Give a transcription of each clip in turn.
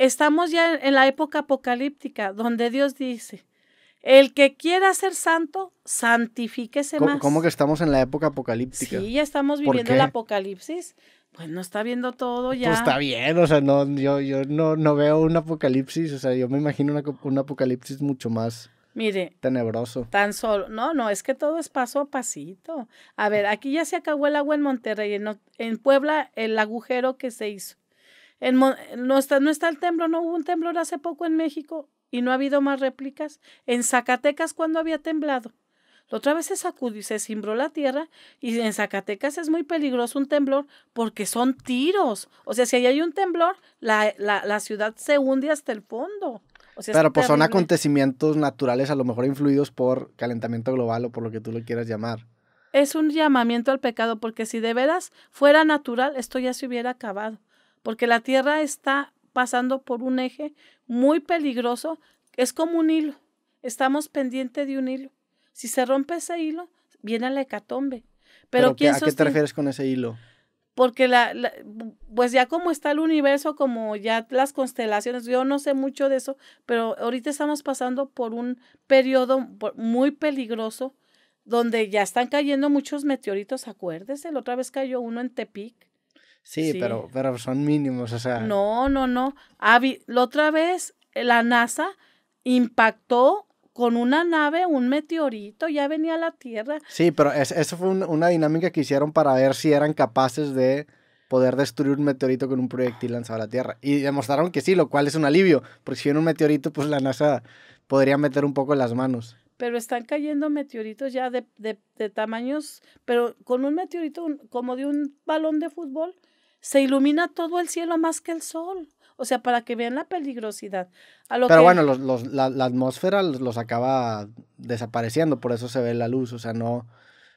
estamos ya en la época apocalíptica, donde Dios dice, el que quiera ser santo, santifíquese más. ¿Cómo que estamos en la época apocalíptica? Sí, ya estamos viviendo el apocalipsis. Pues no está viendo todo pues ya. Pues está bien, o sea, no, yo, no, no veo un apocalipsis, o sea, yo me imagino un apocalipsis mucho más Mire, tenebroso. Tan solo, no, no, es que todo es paso a pasito. A ver, aquí ya se acabó el agua en Monterrey, en Puebla el agujero que se hizo no, está, no está el temblor, no hubo un temblor hace poco en México y no ha habido más réplicas. En Zacatecas, cuando había temblado? La otra vez se sacudió, se cimbró la tierra y en Zacatecas es muy peligroso un temblor porque son tiros. O sea, si ahí hay un temblor, la, ciudad se hunde hasta el fondo. Pero pues son acontecimientos naturales a lo mejor influidos por calentamiento global o por lo que tú lo quieras llamar. Es un llamamiento al pecado porque si de veras fuera natural, esto ya se hubiera acabado porque la Tierra está pasando por un eje muy peligroso, es como un hilo, estamos pendientes de un hilo. Si se rompe ese hilo, viene la hecatombe. Pero, ¿A qué te refieres con ese hilo? Porque la, la, pues ya como está el universo, como ya las constelaciones, yo no sé mucho de eso, pero ahorita estamos pasando por un periodo muy peligroso donde ya están cayendo muchos meteoritos, acuérdese, la otra vez cayó uno en Tepic, Sí, Pero, pero son mínimos, o sea. No, no, no. Avi ah, la otra vez eh, la NASA impactó con una nave un meteorito, ya venía a la Tierra. Sí, pero eso fue una dinámica que hicieron para ver si eran capaces de poder destruir un meteorito con un proyectil lanzado a la Tierra. Y demostraron que sí, lo cual es un alivio, porque si viene un meteorito, pues la NASA podría meter un poco las manos. Pero están cayendo meteoritos ya de tamaños, pero con un meteorito como de un balón de fútbol, se ilumina todo el cielo más que el sol. O sea, para que vean la peligrosidad. A Pero bueno, los, la, atmósfera los, acaba desapareciendo, por eso se ve la luz. O sea, no,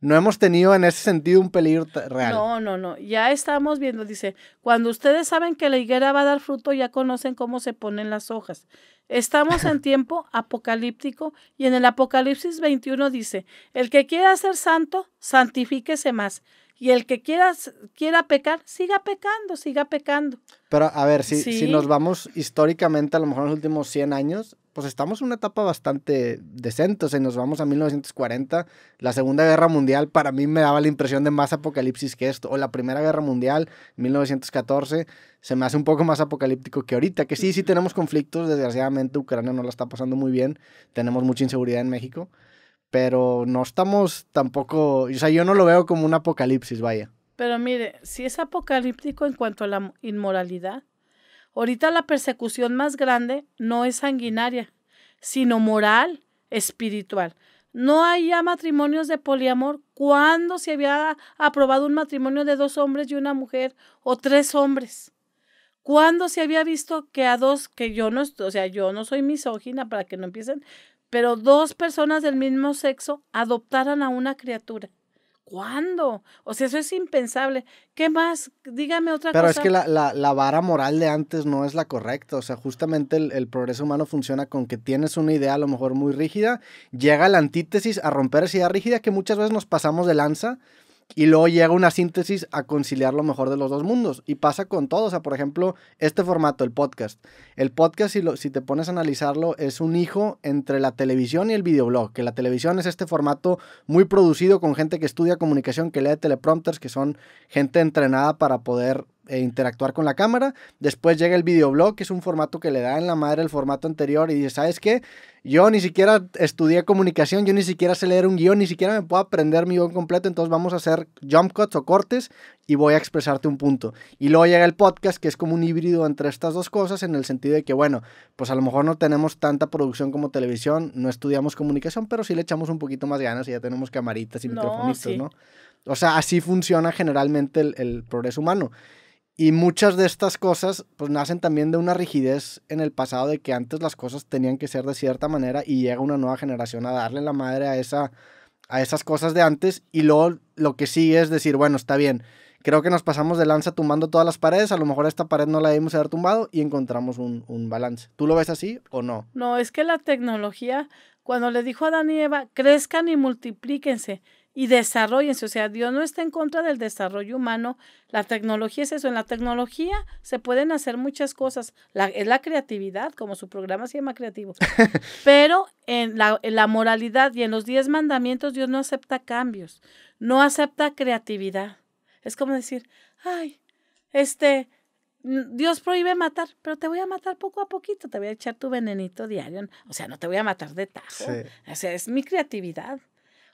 no hemos tenido en ese sentido un peligro real. No, no, no. Ya estamos viendo, dice, cuando ustedes saben que la higuera va a dar fruto, ya conocen cómo se ponen las hojas. Estamos en tiempo apocalíptico y en el Apocalipsis 21 dice, el que quiera ser santo, santifíquese más y el que quiera quiera pecar, siga pecando, siga pecando. Pero a ver, si, si nos vamos históricamente, a lo mejor en los últimos 100 años, pues estamos en una etapa bastante decente. O sea, nos vamos a 1940, la Segunda Guerra Mundial para mí me daba la impresión de más apocalipsis que esto. O la Primera Guerra Mundial, 1914, se me hace un poco más apocalíptico que ahorita. Que sí, sí tenemos conflictos, desgraciadamente Ucrania no la está pasando muy bien, tenemos mucha inseguridad en México. Pero no estamos tampoco, o sea, yo no lo veo como un apocalipsis, vaya. Pero mire, si es apocalíptico en cuanto a la inmoralidad, ahorita la persecución más grande no es sanguinaria, sino moral, espiritual. No hay ya matrimonios de poliamor. cuando se había aprobado un matrimonio de dos hombres y una mujer o tres hombres? ¿Cuándo se había visto que a dos, que yo no, o sea, yo no soy misógina para que no empiecen, pero dos personas del mismo sexo adoptaran a una criatura. ¿Cuándo? O sea, eso es impensable. ¿Qué más? Dígame otra cosa. Pero es que la, vara moral de antes no es la correcta. O sea, justamente el, el, progreso humano funciona con que tienes una idea a lo mejor muy rígida, llega la antítesis a romper esa idea rígida que muchas veces nos pasamos de lanza y luego llega una síntesis a conciliar lo mejor de los dos mundos. Y pasa con todo. O sea, por ejemplo, este formato, el podcast. El podcast, si, lo, si te pones a analizarlo, es un hijo entre la televisión y el videoblog. Que la televisión es este formato muy producido con gente que estudia comunicación, que lee teleprompters, que son gente entrenada para poder e interactuar con la cámara. Después llega el videoblog, que es un formato que le da en la madre el formato anterior y dice, ¿sabes qué? Yo ni siquiera estudié comunicación, yo ni siquiera sé leer un guión, ni siquiera me puedo aprender mi guión completo, entonces vamos a hacer jump cuts o cortes y voy a expresarte un punto. Y luego llega el podcast, que es como un híbrido entre estas dos cosas, en el sentido de que, bueno, pues a lo mejor no tenemos tanta producción como televisión, no estudiamos comunicación, pero sí le echamos un poquito más ganas y ya tenemos camaritas y no, ¿no? O sea, así funciona generalmente el, el progreso humano. Y muchas de estas cosas pues nacen también de una rigidez en el pasado de que antes las cosas tenían que ser de cierta manera y llega una nueva generación a darle la madre a, esa, a esas cosas de antes y luego lo que sigue es decir, bueno, está bien, creo que nos pasamos de lanza tumbando todas las paredes, a lo mejor esta pared no la debimos haber tumbado y encontramos un, un balance. ¿Tú lo ves así o no? No, es que la tecnología, cuando le dijo a Dani y Eva, crezcan y multiplíquense, y desarrollense. O sea, Dios no está en contra del desarrollo humano. La tecnología es eso. En la tecnología se pueden hacer muchas cosas. La, es la creatividad, como su programa se llama creativo. Pero en la, moralidad y en los diez mandamientos Dios no acepta cambios, no acepta creatividad. Es como decir, ay, este, Dios prohíbe matar, pero te voy a matar poco a poquito, te voy a echar tu venenito diario. O sea, no te voy a matar de tajo. O sea, es mi creatividad.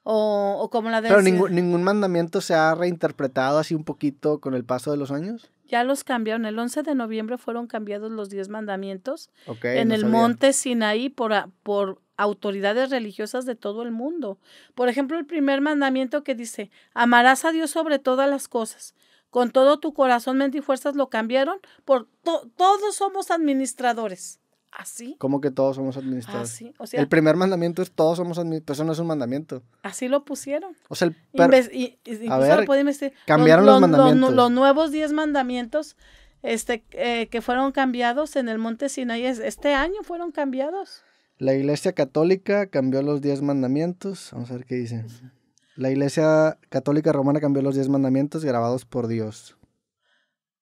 O, o como la de... Pero ningún, mandamiento se ha reinterpretado así un poquito con el paso de los años. Ya los cambiaron. El 11 de noviembre fueron cambiados los 10 mandamientos en el monte Sinaí por, por autoridades religiosas de todo el mundo. Por ejemplo, el primer mandamiento que dice, amarás a Dios sobre todas las cosas. Con todo tu corazón, mente y fuerzas lo cambiaron. Por todos somos administradores. Así. ¿Cómo que todos somos administradores? ¿Ah, el primer mandamiento es todos somos administradores. Pues eso no es un mandamiento. Así lo pusieron. O sea, el cambiaron los, mandamientos. Los, nuevos diez mandamientos este, eh, que fueron cambiados en el monte Sinaí este año fueron cambiados. La Iglesia Católica cambió los diez mandamientos. Vamos a ver qué dicen. La Iglesia Católica Romana cambió los diez mandamientos grabados por Dios.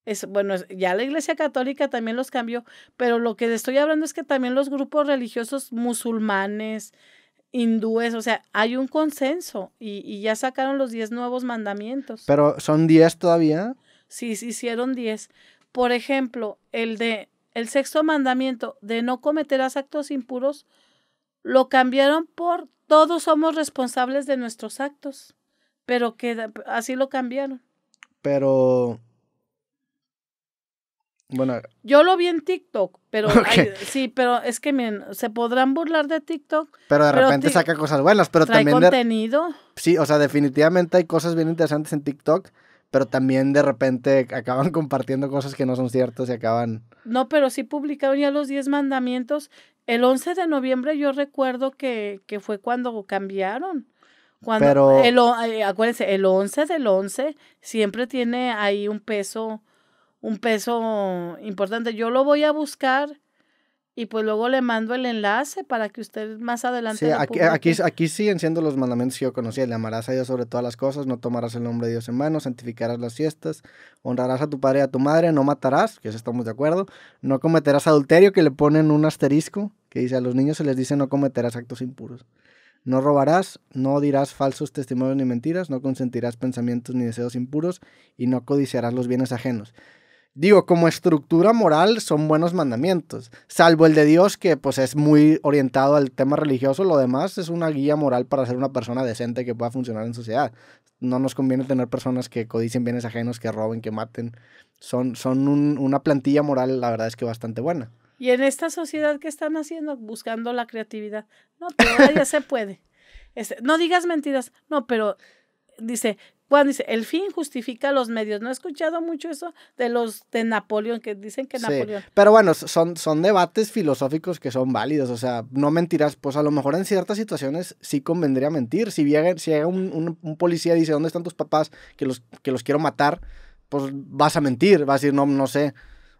Es, bueno, ya la Iglesia Católica también los cambió, pero lo que estoy hablando es que también los grupos religiosos musulmanes, hindúes, o sea, hay un consenso y, ya sacaron los 10 nuevos mandamientos. Pero son 10 todavía. Sí, sí, hicieron 10. Por ejemplo, el de el sexto mandamiento de no cometerás actos impuros, lo cambiaron por todos somos responsables de nuestros actos, pero que así lo cambiaron. Pero bueno. Yo lo vi en TikTok, pero sí, pero es que se podrán burlar de TikTok. Pero de repente saca cosas buenas, pero también también. contenido. sí, o sea, definitivamente hay cosas bien interesantes en TikTok, pero también de repente acaban compartiendo cosas que no son ciertas y acaban. No, pero sí publicaron ya los 10 mandamientos. El 11 de noviembre yo recuerdo que, que fue cuando cambiaron. Cuando pero... el, eh, acuérdense, el 11 del 11 siempre tiene ahí un peso un peso importante. Yo lo voy a buscar y pues luego le mando el enlace para que usted más adelante. aquí, aquí, aquí, siguen siendo los mandamientos que yo conocía. Le amarás a Dios sobre todas las cosas, no tomarás el nombre de Dios en mano, santificarás las fiestas, honrarás a tu padre y a tu madre, no matarás, que eso estamos de acuerdo, no cometerás adulterio, que le ponen un asterisco que dice a los niños se les dice no cometerás actos impuros. No robarás, no dirás falsos testimonios ni mentiras, no consentirás pensamientos ni deseos impuros y no codiciarás los bienes ajenos. Digo, como estructura moral son buenos mandamientos, salvo el de Dios que pues es muy orientado al tema religioso, lo demás es una guía moral para ser una persona decente que pueda funcionar en sociedad. No nos conviene tener personas que codicen bienes ajenos, que roben, que maten. Son, son una plantilla moral, la verdad es que bastante buena. Y en esta sociedad que están haciendo, buscando la creatividad, no, todavía se puede. Este, no digas mentiras, no, pero dice, bueno, dice, el fin justifica los medios. No he escuchado mucho eso de los de Napoleón, que dicen que Napoleón. Pero bueno, son, son debates filosóficos que son válidos. O sea, no mentirás. Pues a lo mejor en ciertas situaciones sí convendría mentir. Si llega, si un, policía y dice, ¿dónde están tus papás? Que los, que los quiero matar, pues vas a mentir. Vas a decir, no, no sé.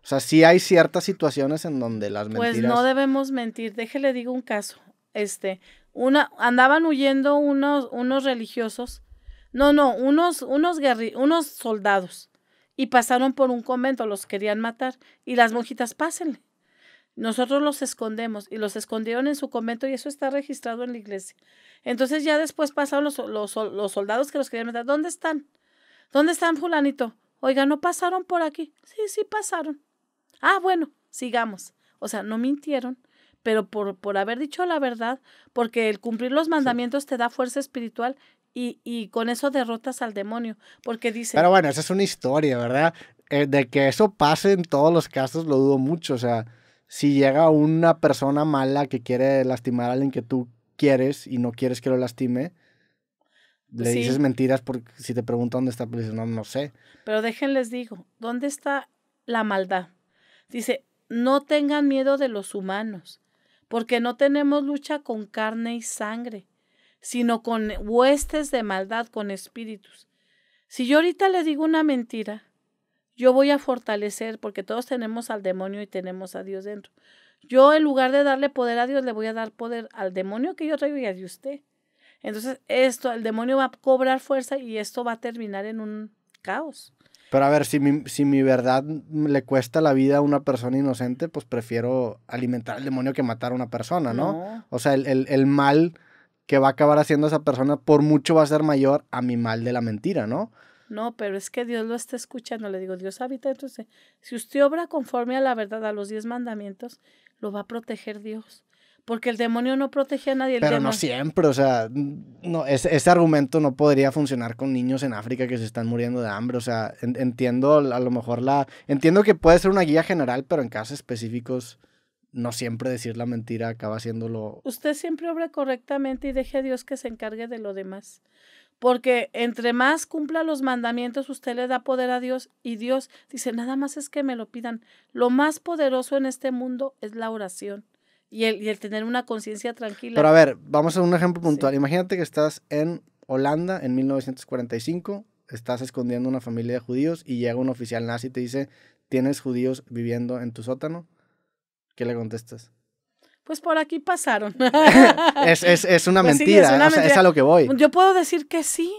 O sea, sí hay ciertas situaciones en donde las pues, mentiras. Pues no debemos mentir. Déjele digo un caso. Este, una, andaban huyendo unos, unos religiosos no, no, unos, unos, unos soldados. Y pasaron por un convento, los querían matar. Y las monjitas, pásenle. Nosotros los escondemos y los escondieron en su convento y eso está registrado en la iglesia. Entonces ya después pasaron los, los, soldados que los querían matar. ¿Dónde están? ¿Dónde están, fulanito? Oiga, ¿no pasaron por aquí? Sí, sí pasaron. Ah, bueno, sigamos. O sea, no mintieron, pero por, por haber dicho la verdad, porque el cumplir los mandamientos te da fuerza espiritual y, y con eso derrotas al demonio, porque dice... Pero bueno, esa es una historia, ¿verdad? Eh, de que eso pase en todos los casos lo dudo mucho, o sea, si llega una persona mala que quiere lastimar a alguien que tú quieres y no quieres que lo lastime, le dices mentiras porque si te pregunta dónde está, pues no, no sé. Pero déjenles digo, ¿dónde está la maldad? Dice, no tengan miedo de los humanos, porque no tenemos lucha con carne y sangre, sino con huestes de maldad, con espíritus. Si yo ahorita le digo una mentira, yo voy a fortalecer, porque todos tenemos al demonio y tenemos a Dios dentro. Yo en lugar de darle poder a Dios, le voy a dar poder al demonio que yo traigo y a usted. Entonces, esto, el demonio va a cobrar fuerza y esto va a terminar en un caos. Pero a ver, si mi, si mi verdad le cuesta la vida a una persona inocente, pues prefiero alimentar al demonio que matar a una persona, ¿no? O sea, el, el mal que va a acabar haciendo esa persona, por mucho va a ser mayor a mi mal de la mentira, ¿no? No, pero es que Dios lo está escuchando. Le digo, Dios habita. Entonces, si usted obra conforme a la verdad, a los diez mandamientos, lo va a proteger Dios. Porque el demonio no protege a nadie. pero no siempre, o sea, no, ese, argumento no podría funcionar con niños en África que se están muriendo de hambre. O sea, entiendo a lo mejor la... Entiendo que puede ser una guía general, pero en casos específicos no siempre decir la mentira acaba haciéndolo. Usted siempre obra correctamente y deje a Dios que se encargue de lo demás. Porque entre más cumpla los mandamientos, usted le da poder a Dios y Dios dice, nada más es que me lo pidan. Lo más poderoso en este mundo es la oración y el, tener una conciencia tranquila. Pero a ver, vamos a un ejemplo puntual. Imagínate que estás en Holanda en 1945, estás escondiendo una familia de judíos y llega un oficial nazi y te dice, tienes judíos viviendo en tu sótano. ¿Qué le contestas? Pues por aquí pasaron. es, una pues mentira, es, a lo que voy. Yo puedo decir que sí,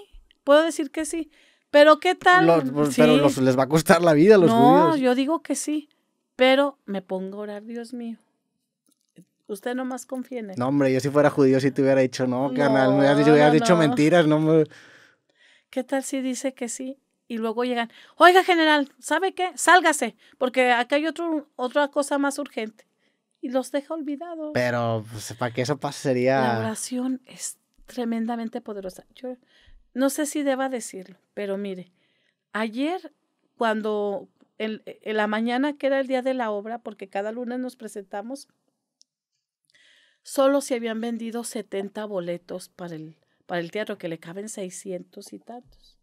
puedo decir que sí. Pero qué tal. Pues, pero les va a costar la vida a los judíos. No, yo digo que sí. Pero me pongo a orar, Dios mío. Usted más confía en él. No, hombre, yo si fuera judío si te hubiera dicho no, canal. Me hubieras dicho, mentiras, no ¿Qué tal si dice que sí y luego llegan, oiga general, ¿sabe qué? Sálgase, porque acá hay otro, otra cosa más urgente. Y los deja olvidados. Pero pues, para que eso pase La oración es tremendamente poderosa. Yo no sé si deba decirlo, pero mire, ayer cuando en, en la mañana que era el día de la obra, porque cada lunes nos presentamos, solo se habían vendido 70 boletos para el, para el teatro, que le caben 600 y tantos.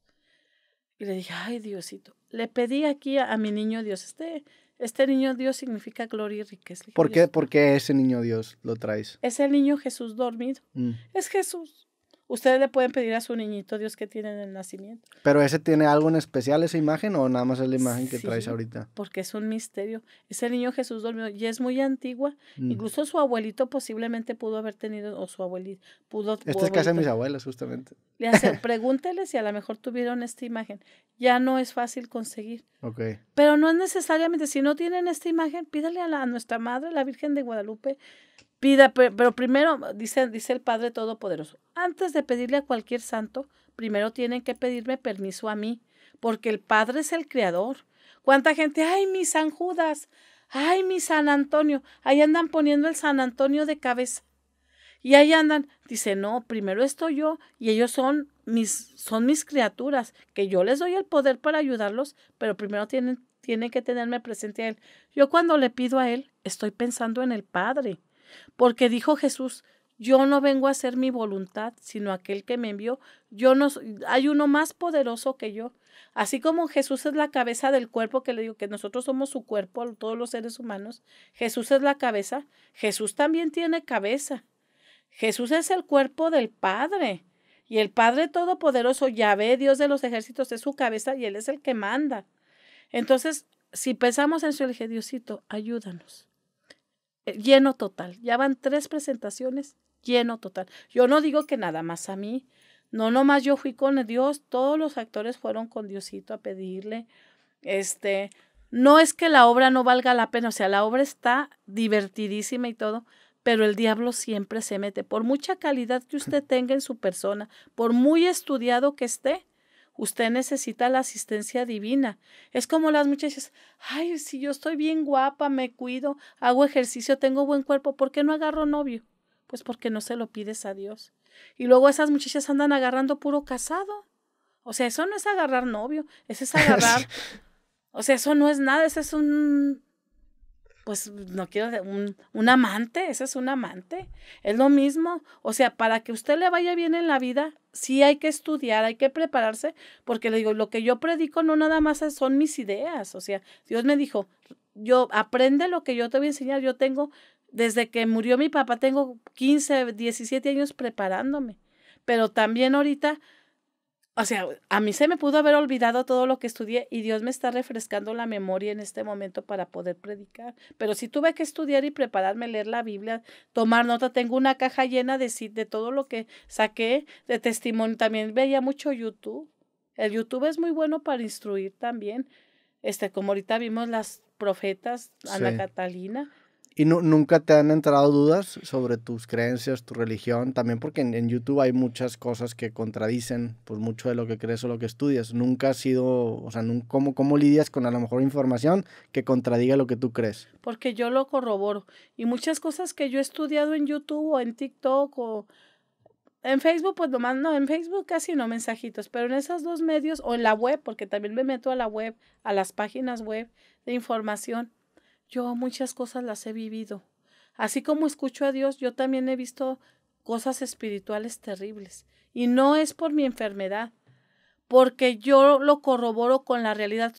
Y le dije, ay Diosito, le pedí aquí a, mi niño Dios, este, este niño Dios significa gloria y riqueza. ¿Por qué, ¿Por ese niño Dios lo traes? Es el niño Jesús dormido. Mm. Es Jesús ustedes le pueden pedir a su niñito Dios que tiene en el nacimiento. Pero ese tiene algo en especial, esa imagen, o nada más es la imagen que traes ahorita. Porque es un misterio. Ese niño Jesús dormido y es muy antigua. Mm. Incluso su abuelito posiblemente pudo haber tenido, o su abuelito pudo. Esto es que hacen mis abuelas, justamente. Le hace, pregúntele si a lo mejor tuvieron esta imagen. Ya no es fácil conseguir. Ok. Pero no es necesariamente, si no tienen esta imagen, pídale a, a nuestra madre, la Virgen de Guadalupe, Pida, pero primero, dice, dice el Padre Todopoderoso, antes de pedirle a cualquier santo, primero tienen que pedirme permiso a mí, porque el Padre es el creador. ¿Cuánta gente? ¡Ay, mi San Judas! ¡Ay, mi San Antonio! Ahí andan poniendo el San Antonio de cabeza. Y ahí andan. Dice, no, primero estoy yo y ellos son mis, son mis criaturas, que yo les doy el poder para ayudarlos, pero primero tienen, tienen que tenerme presente a Él. Yo cuando le pido a Él, estoy pensando en el Padre. Porque dijo Jesús, yo no vengo a hacer mi voluntad, sino aquel que me envió. Yo no, hay uno más poderoso que yo. Así como Jesús es la cabeza del cuerpo, que le digo que nosotros somos su cuerpo, todos los seres humanos, Jesús es la cabeza, Jesús también tiene cabeza. Jesús es el cuerpo del Padre. Y el Padre Todopoderoso, Yahvé, Dios de los ejércitos, es su cabeza y Él es el que manda. Entonces, si pensamos en su dije, Diosito, ayúdanos. Eh, lleno total. Ya van tres presentaciones lleno total. Yo no digo que nada más a mí, no, nomás yo fui con Dios, todos los actores fueron con Diosito a pedirle. Este, no es que la obra no valga la pena, o sea, la obra está divertidísima y todo, pero el diablo siempre se mete. Por mucha calidad que usted tenga en su persona, por muy estudiado que esté, Usted necesita la asistencia divina. Es como las muchachas, ay, si yo estoy bien guapa, me cuido, hago ejercicio, tengo buen cuerpo, ¿por qué no agarro novio? Pues porque no se lo pides a Dios. Y luego esas muchachas andan agarrando puro casado. O sea, eso no es agarrar novio, eso es agarrar. o sea, eso no es nada, eso es un pues no quiero un, un, amante, ese es un amante, es lo mismo. O sea, para que usted le vaya bien en la vida, sí hay que estudiar, hay que prepararse, porque le digo, lo que yo predico no nada más son mis ideas, o sea, Dios me dijo, yo aprende lo que yo te voy a enseñar, yo tengo, desde que murió mi papá, tengo 15, 17 años preparándome, pero también ahorita o sea, a mí se me pudo haber olvidado todo lo que estudié y Dios me está refrescando la memoria en este momento para poder predicar. Pero si tuve que estudiar y prepararme, leer la Biblia, tomar nota. Tengo una caja llena de, de todo lo que saqué de testimonio. También veía mucho YouTube. El YouTube es muy bueno para instruir también. Este, como ahorita vimos las profetas, Ana Catalina. Y nunca te han entrado dudas sobre tus creencias, tu religión, también porque en, YouTube hay muchas cosas que contradicen pues mucho de lo que crees o lo que estudias. Nunca ha sido, o sea, ¿cómo lidias con a lo mejor información que contradiga lo que tú crees? Porque yo lo corroboro. Y muchas cosas que yo he estudiado en YouTube o en TikTok o en Facebook, pues nomás no, en Facebook casi no mensajitos, pero en esos dos medios o en la web, porque también me meto a la web, a las páginas web de información yo muchas cosas las he vivido. Así como escucho a Dios, yo también he visto cosas espirituales terribles. Y no es por mi enfermedad, porque yo lo corroboro con la realidad.